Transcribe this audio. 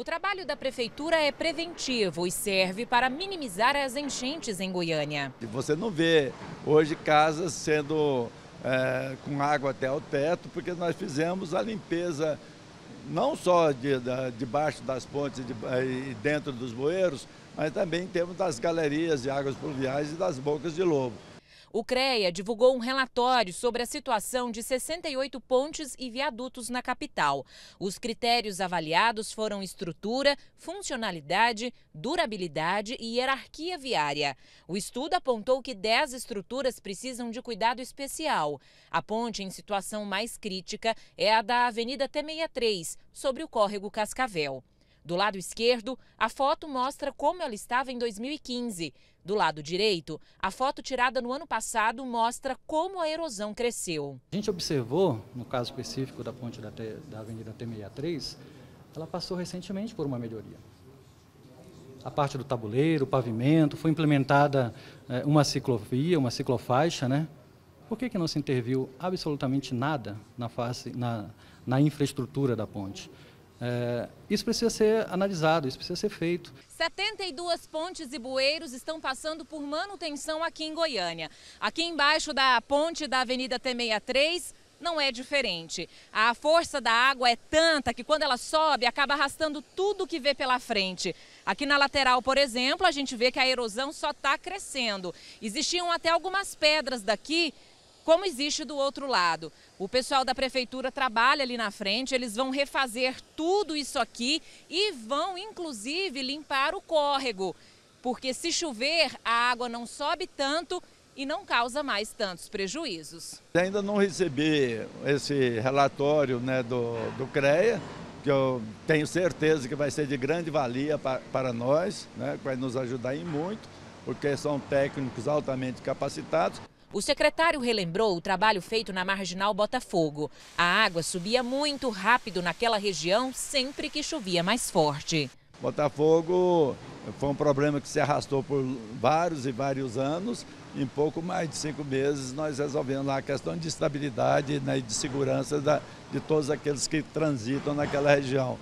O trabalho da prefeitura é preventivo e serve para minimizar as enchentes em Goiânia. Você não vê hoje casas sendo é, com água até o teto, porque nós fizemos a limpeza não só de, debaixo das pontes de, e dentro dos bueiros, mas também temos das galerias de águas pluviais e das bocas de lobo. O CREA divulgou um relatório sobre a situação de 68 pontes e viadutos na capital. Os critérios avaliados foram estrutura, funcionalidade, durabilidade e hierarquia viária. O estudo apontou que 10 estruturas precisam de cuidado especial. A ponte em situação mais crítica é a da Avenida T63, sobre o córrego Cascavel. Do lado esquerdo, a foto mostra como ela estava em 2015. Do lado direito, a foto tirada no ano passado mostra como a erosão cresceu. A gente observou, no caso específico da ponte da, T, da Avenida T63, ela passou recentemente por uma melhoria. A parte do tabuleiro, o pavimento, foi implementada eh, uma ciclovia, uma ciclofaixa, né? Por que, que não se interviu absolutamente nada na, face, na, na infraestrutura da ponte? É, isso precisa ser analisado, isso precisa ser feito. 72 pontes e bueiros estão passando por manutenção aqui em Goiânia. Aqui embaixo da ponte da Avenida T63, não é diferente. A força da água é tanta que quando ela sobe, acaba arrastando tudo que vê pela frente. Aqui na lateral, por exemplo, a gente vê que a erosão só está crescendo. Existiam até algumas pedras daqui como existe do outro lado. O pessoal da prefeitura trabalha ali na frente, eles vão refazer tudo isso aqui e vão inclusive limpar o córrego, porque se chover, a água não sobe tanto e não causa mais tantos prejuízos. Ainda não recebi esse relatório né, do, do CREA, que eu tenho certeza que vai ser de grande valia para, para nós, né, que vai nos ajudar em muito, porque são técnicos altamente capacitados. O secretário relembrou o trabalho feito na marginal Botafogo. A água subia muito rápido naquela região sempre que chovia mais forte. Botafogo foi um problema que se arrastou por vários e vários anos. Em pouco mais de cinco meses, nós resolvemos a questão de estabilidade né, e de segurança da, de todos aqueles que transitam naquela região.